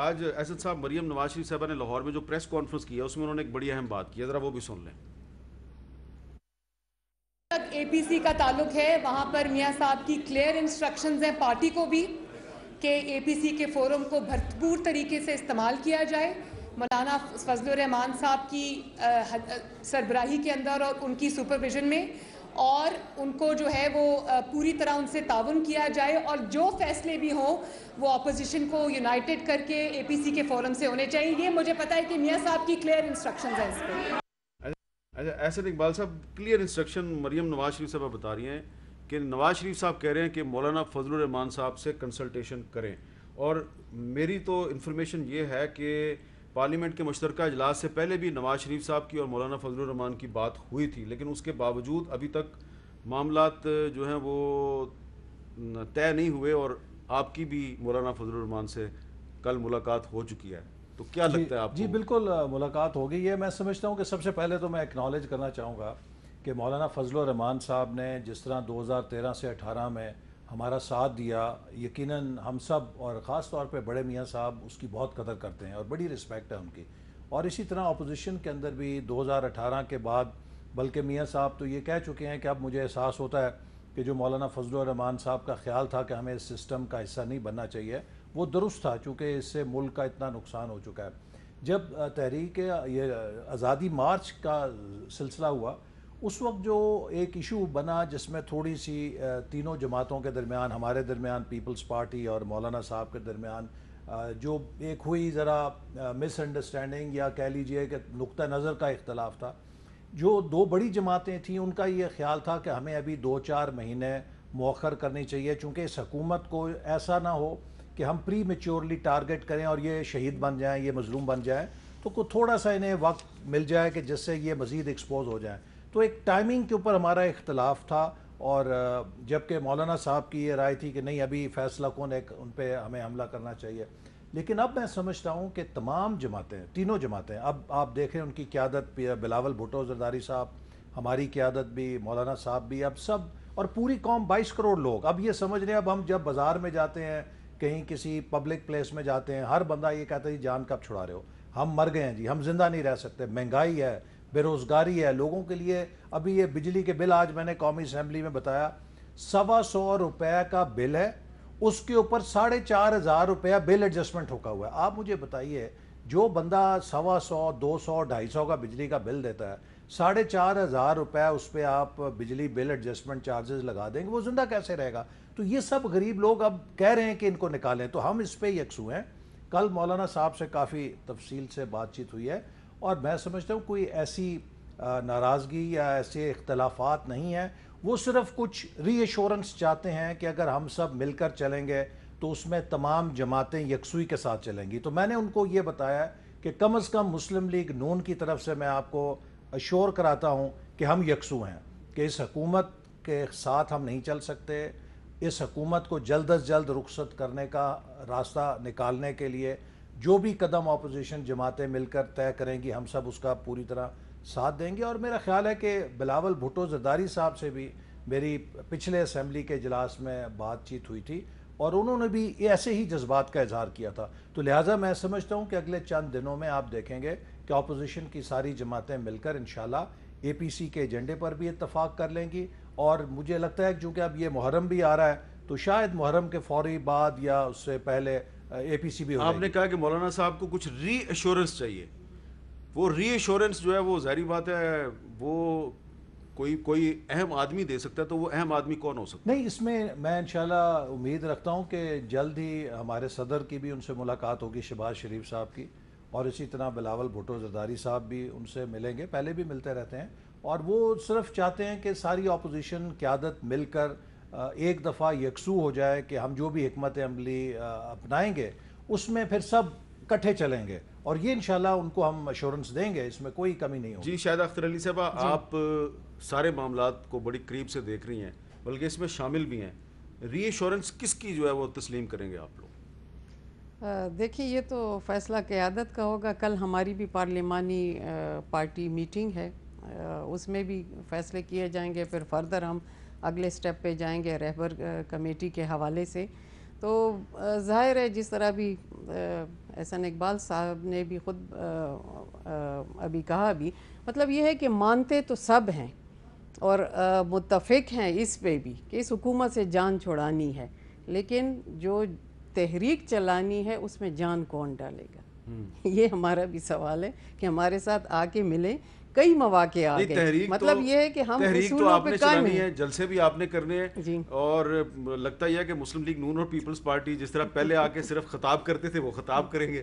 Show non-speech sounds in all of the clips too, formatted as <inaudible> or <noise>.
आज एसद साहब मरियम नवाज शरीफ साहबा ने लाहौर में जो प्रेस कॉन्फ्रेंस किया उसमें उन्होंने एक बड़ी अहम बात की ज़रा वो भी सुन लें तक एपीसी का ताल्लुक है वहां पर मियाँ साहब की क्लियर इंस्ट्रक्शंस हैं पार्टी को भी कि एपीसी के फोरम को भरपूर तरीके से इस्तेमाल किया जाए मौलाना फजल साहब की सरबराही के अंदर और उनकी सुपरविजन में और उनको जो है वो पूरी तरह उनसे ताउन किया जाए और जो फैसले भी हों वो अपोजिशन को यूनाइटेड करके एपीसी के फोरम से होने चाहिए ये मुझे पता है कि मियाँ साहब की क्लियर इंस्ट्रक्शन है इस पर अच्छा, ऐसे इकबाल साहब क्लियर इंस्ट्रक्शन मरियम नवाज शरीफ साहब बता रही हैं कि नवाज शरीफ साहब कह रहे हैं कि मौलाना फजल रहमान साहब से कंसल्टेशन करें और मेरी तो इन्फॉर्मेशन ये है कि पार्लियामेंट के मुश्तर अजलास से पहले भी नवाज शरीफ साहब की और मौलाना फजलरहमान की बात हुई थी लेकिन उसके बावजूद अभी तक मामला जो हैं वो तय नहीं हुए और आपकी भी मौलाना फजलरहमान से कल मुलाकात हो चुकी है तो क्या लगता है आप जी बिल्कुल मुलाकात हो गई है मैं समझता हूँ कि सबसे पहले तो मैं एक्नॉलेज करना चाहूँगा कि मौलाना फजल साहब ने जिस तरह तेरह से अठारह में हमारा साथ दिया यकीनन हम सब और ख़ास तौर पे बड़े मियाँ साहब उसकी बहुत कदर करते हैं और बड़ी रिस्पेक्ट है उनकी और इसी तरह अपोजिशन के अंदर भी 2018 के बाद बल्कि मियाँ साहब तो ये कह चुके हैं कि अब मुझे एहसास होता है कि जो मौलाना फजलरहमान साहब का ख्याल था कि हमें इस सिस्टम का हिस्सा नहीं बनना चाहिए वो दुरुस्त था चूँकि इससे मुल्क का इतना नुकसान हो चुका है जब तहरीक ये आज़ादी मार्च का सिलसिला हुआ उस वक्त जो एक इशू बना जिसमें थोड़ी सी तीनों जमातों के दरमियान हमारे दरमियान पीपल्स पार्टी और मौलाना साहब के दरमियान जो एक हुई ज़रा मिसअंडरस्टैंडिंग या कह लीजिए कि नुक़ नज़र का इख्तलाफ था जो दो बड़ी जमातें थीं उनका ये ख्याल था कि हमें अभी दो चार महीने मौखर करनी चाहिए चूँकि इस हकूमत को ऐसा ना हो कि हम प्री मेच्योरली टारगेट करें और ये शहीद बन जाएँ ये मजलूम बन जाएँ तो को थोड़ा सा इन्हें वक्त मिल जाए कि जिससे ये मज़ीद एक्सपोज हो जाएँ तो एक टाइमिंग के ऊपर हमारा इख्तलाफ था और जबकि मौलाना साहब की ये राय थी कि नहीं अभी फैसला कौन है उन पर हमें हमला करना चाहिए लेकिन अब मैं समझता हूँ कि तमाम जमातें तीनों जमातें अब आप देखें उनकी क्यादत बिलावल भुटो जरदारी साहब हमारी क्यादत भी मौलाना साहब भी अब सब और पूरी कौम 22 करोड़ लोग अब ये समझ रहे हैं अब हम जब बाज़ार में जाते हैं कहीं किसी पब्लिक प्लेस में जाते हैं हर बंदा ये कहता है जान कब छुड़ा रहे हो हम मर गए हैं जी हम जिंदा नहीं रह सकते महंगाई है बेरोज़गारी है लोगों के लिए अभी ये बिजली के बिल आज मैंने कौमी असम्बली में बताया सवा सौ रुपये का बिल है उसके ऊपर साढ़े चार हज़ार रुपया बिल एडजस्टमेंट होगा हुआ है आप मुझे बताइए जो बंदा सवा सौ दो सौ ढाई सौ का बिजली का बिल देता है साढ़े चार हज़ार रुपया उस पर आप बिजली बिल एडजस्टमेंट चार्जेस लगा देंगे वो ज़िंदा कैसे रहेगा तो ये सब गरीब लोग अब कह रहे हैं कि इनको निकालें तो हम इस पर यकसू हैं कल मौलाना साहब से काफ़ी तफसील से बातचीत हुई है और मैं समझता हूँ कोई ऐसी नाराज़गी या ऐसे इख्तलाफात नहीं हैं वो सिर्फ कुछ रीएश्योरेंस चाहते हैं कि अगर हम सब मिलकर चलेंगे तो उसमें तमाम जमातें यकसुई के साथ चलेंगी तो मैंने उनको ये बताया कि कम अज़ कम मुस्लिम लीग नून की तरफ से मैं आपको अश्योर कराता हूँ कि हम यकसू हैं कि इस हकूमत के साथ हम नहीं चल सकते इस हकूमत को जल्द अज जल्द रुखसत करने का रास्ता निकालने के लिए जो भी कदम अपोजिशन जमातें मिलकर तय करेंगी हम सब उसका पूरी तरह साथ देंगे और मेरा ख्याल है कि बिलावल भुटो जरदारी साहब से भी मेरी पिछले असम्बली के इजलास में बातचीत हुई थी और उन्होंने भी ऐसे ही जज्बात का इजहार किया था तो लिहाजा मैं समझता हूँ कि अगले चंद दिनों में आप देखेंगे कि अपोजिशन की सारी जमातें मिलकर इन ए पी सी के एजेंडे पर भी इतफाक़ कर लेंगी और मुझे लगता है कि चूँकि अब ये मुहरम भी आ रहा है तो शायद मुहरम के फौरी बाद या उससे पहले ए पी सी भी हो आपने कहा कि मौलाना साहब को कुछ री एश्योरेंस चाहिए वो री एश्योरेंस जो है वो जहरी बात है वो कोई कोई अहम आदमी दे सकता है तो वो अहम आदमी कौन हो सकता है नहीं इसमें मैं इंशाल्लाह उम्मीद रखता हूँ कि जल्द ही हमारे सदर की भी उनसे मुलाकात होगी शहबाज शरीफ साहब की और इसी तरह बिलावल भुटो जरदारी साहब भी उनसे मिलेंगे पहले भी मिलते रहते हैं और वो सिर्फ चाहते हैं कि सारी अपोजिशन क्यादत मिलकर एक दफ़ा यकसू हो जाए कि हम जो भी हमत अमली अपनाएंगे उसमें फिर सब कट्ठे चलेंगे और ये इनशाला उनको हम अश्योरेंस देंगे इसमें कोई कमी नहीं होगी जी शायद अख्तर अली साहब आप सारे मामला को बड़ी करीब से देख रही हैं बल्कि इसमें शामिल भी हैं रीएश्योरेंस किसकी जो है वो तस्लीम करेंगे आप लोग देखिए ये तो फ़ैसला क़्यादत का होगा कल हमारी भी पार्लियामानी पार्टी मीटिंग है उसमें भी फ़ैसले किए जाएंगे फिर फर्दर हम अगले स्टेप पे जाएंगे रहबर कमेटी के हवाले से तो ज़ाहिर है जिस तरह भी एहसन इकबाल साहब ने भी ख़ुद अभी कहा भी मतलब ये है कि मानते तो सब हैं और मुतफिक हैं इस पे भी कि इस हुकूमत से जान छुड़ानी है लेकिन जो तहरीक चलानी है उसमें जान कौन डालेगा <laughs> ये हमारा भी सवाल है कि हमारे साथ आके मिले कई मौाक आ तो- मतलब तो, ये है कि हम तहरीक तो आपने चलानी है जलसे भी आपने करने हैं और लगता यह है कि मुस्लिम लीग नून और पीपल्स पार्टी जिस तरह पहले आके सिर्फ खताब करते थे वो खताब करेंगे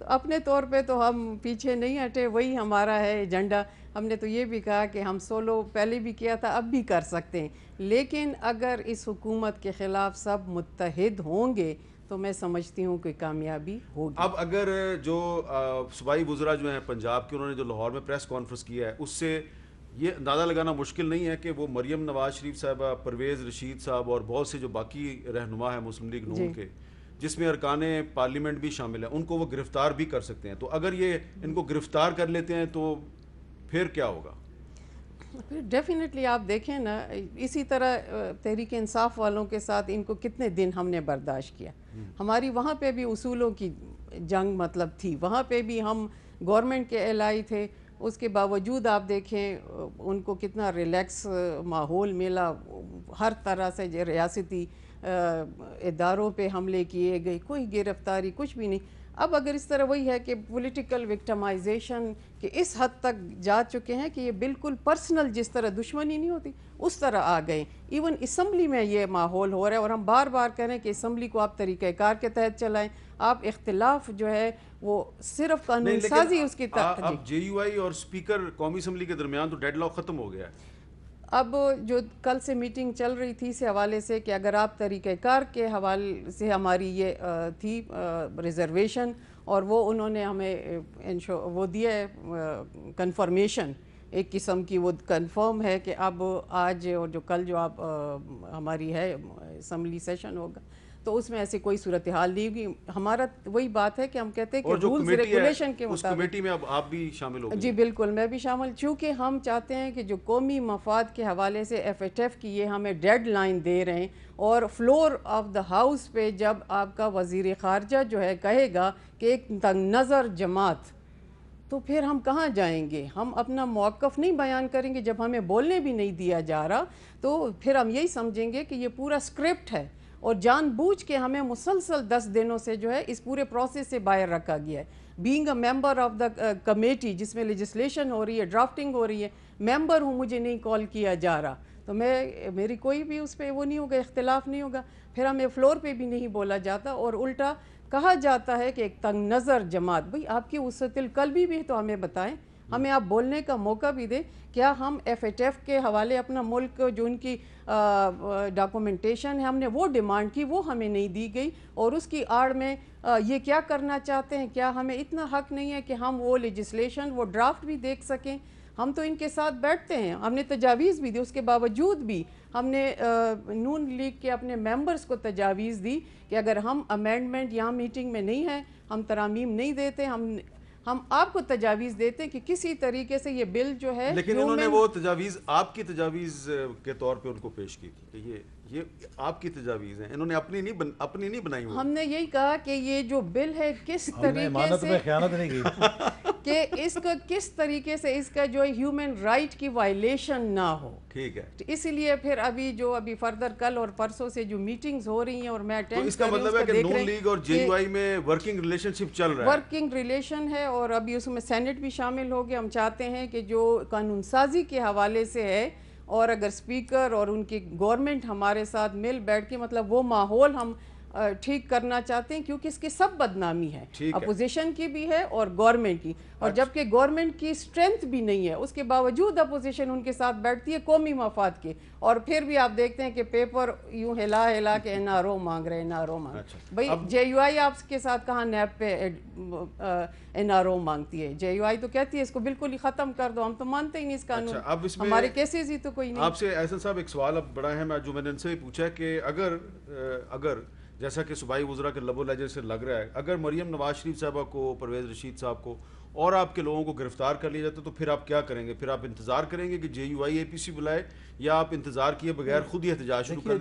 तो अपने तौर पे तो हम पीछे नहीं हटे वही हमारा है एजेंडा हमने तो ये भी कहा कि हम सोलो पहले भी किया था अब भी कर सकते हैं लेकिन अगर इस हुकूमत के ख़िलाफ़ सब मुतहद होंगे तो मैं समझती हूँ कि कामयाबी होगी अब अगर जो सूबाई बुजरा जो हैं पंजाब के उन्होंने जो लाहौर में प्रेस कॉन्फ्रेंस किया है उससे ये अंदाज़ा लगाना मुश्किल नहीं है कि वो मरियम नवाज शरीफ साहबा परवेज़ रशीद साहब और बहुत से जो बाकी रहनुमा है मुस्लिम लीग नून के जिसमें अरकान पार्लियामेंट भी शामिल हैं उनको वो गिरफ़्तार भी कर सकते हैं तो अगर ये इनको गिरफ़्तार कर लेते हैं तो फिर क्या होगा फिर डेफिनेटली आप देखें ना इसी तरह तहरीक इंसाफ वालों के साथ इनको कितने दिन हमने बर्दाश्त किया हम्म। हमारी वहाँ पे भी उसूलों की जंग मतलब थी वहाँ पे भी हम गवर्नमेंट के एल थे उसके बावजूद आप देखें उनको कितना रिलैक्स माहौल मिला हर तरह से रियासती इदारों पे हमले किए गए कोई गिरफ्तारी कुछ भी नहीं अब अगर इस तरह वही है कि पॉलिटिकल विक्टमाइजेशन के इस हद तक जा चुके हैं कि ये बिल्कुल पर्सनल जिस तरह दुश्मनी नहीं होती उस तरह आ गए इवन इसम्बली में ये माहौल हो रहा है और हम बार बार कह रहे हैं कि इसम्बली को आप तरीक़ार के तहत चलाएं आप इख्तलाफ जो है वो सिर्फ कानून साजी उसकी जे यू आई और स्पीकर कौमी इसम्बली के दरमियान तो डेड लॉक ख़त्म हो गया है अब जो कल से मीटिंग चल रही थी इस हवाले से कि अगर आप तरीक़ार के हवाले से हमारी ये थी रिज़र्वेशन और वो उन्होंने हमें इंशो वो दिया है कन्फर्मेशन एक किस्म की वो कंफर्म है कि अब आज और जो कल जो आप आ, हमारी है असम्बली सेशन होगा तो उसमें ऐसी कोई सूरत हाल नहीं होगी हमारा वही बात है कि हम कहते हैं कि रूल्स रेगुलेशन के मुताबिक कमेटी में अब आप भी शामिल हो जी बिल्कुल मैं भी शामिल चूँकि हम चाहते हैं कि जो कौमी मफाद के हवाले से एफ एच एफ की ये हमें डेड लाइन दे रहे हैं और फ्लोर ऑफ द हाउस पे जब आपका वजीर खारजा जो है कहेगा कि एक तंग नज़र जमात तो फिर हम कहाँ जाएंगे हम अपना मौक़ नहीं बयान करेंगे जब हमें बोलने भी नहीं दिया जा रहा तो फिर हम यही समझेंगे कि ये पूरा स्क्रिप्ट है और जानबूझ के हमें मुसलसल दस दिनों से जो है इस पूरे प्रोसेस से बाहर रखा गया है being a member of the committee जिसमें लेजिस्लेशन हो रही है ड्राफ्टिंग हो रही है मेम्बर हूँ मुझे नहीं कॉल किया जा रहा तो मैं मेरी कोई भी उस पर वो नहीं होगा इख्तलाफ नहीं होगा फिर हमें फ्लोर पर भी नहीं बोला जाता और उल्टा कहा जाता है कि एक तंग नज़र जमात भाई आपकी उसतिल कल भी, भी तो हमें बताएं हमें आप बोलने का मौका भी दें क्या हम एफ एच एफ के हवाले अपना मुल्क जो उनकी डॉक्यूमेंटेशन है हमने वो डिमांड की वो हमें नहीं दी गई और उसकी आड़ में आ, ये क्या करना चाहते हैं क्या हमें इतना हक नहीं है कि हम वो लेजिस्लेशन वो ड्राफ्ट भी देख सकें हम तो इनके साथ बैठते हैं हमने तजावीज़ भी दी उसके बावजूद भी हमने नून लीग के अपने मेंबर्स को तजावीज़ दी कि अगर हम अमेंडमेंट यहाँ मीटिंग में नहीं है हम तरामीम नहीं देते हम हम आपको तजावीज़ देते हैं कि किसी तरीके से ये बिल जो है लेकिन उन्होंने वो तजावीज़ आपकी तजावीज़ के तौर पे उनको पेश की थी ये ये आपकी तजावीज़ है इन्होंने अपनी नहीं बन, अपनी नहीं बनाई हमने यही कहा कि ये जो बिल है किस तरीके से <laughs> कि इसको किस तरीके से इसका जो ह्यूमन राइट right की वायलेशन ना हो ठीक है तो इसलिए फिर अभी जो अभी फर्दर कल और परसों से जो मीटिंग्स हो रही हैं और मैं तो इसका मतलब है कि नून लीग और जेयूआई में वर्किंग रिलेशनशिप चल रहा है वर्किंग रिलेशन है और अभी उसमें सेनेट भी शामिल हो गया हम चाहते हैं कि जो कानून साजी के हवाले से है और अगर स्पीकर और उनकी गवर्नमेंट हमारे साथ मिल बैठ के मतलब वो माहौल हम ठीक करना चाहते हैं क्योंकि इसकी सब बदनामी है अपोजिशन की भी है और गवर्नमेंट की और अच्छा। जबकि गवर्नमेंट की स्ट्रेंथ भी नहीं है उसके बावजूद अपोजिशन उनके साथ बैठती है कौमी मफाद के और फिर भी आप देखते हैं कि पेपर यूं हिला हिला के एन आर ओ मांग रहे एन आर ओ मांग अच्छा। भाई जे यू आई आपके साथ कहाँ नैप पे एन आर ओ मांगती है जे यू आई तो कहती है इसको बिल्कुल ही ख़त्म कर दो हम तो मानते ही नहीं इस कानून अच्छा, अब इसमें हमारे केसेज ही तो कोई नहीं आपसे ऐसा साहब एक सवाल अब बड़ा है मैं जो मैंने इनसे पूछा कि अगर अगर जैसा कि सुबाई गुजरा के लबो लहजे से लग रहा है अगर मरीम नवाज शरीफ साहबा को परवेज़ रशीद साहब को और आपके लोगों को गिरफ्तार कर लिया जाता तो फिर आप क्या करेंगे फिर आप इंतज़ार करेंगे कि जे you I A P C बुलाए या आप इंतज़ार किए बगैर खुद ही एहतजाज शुरू कर देंगे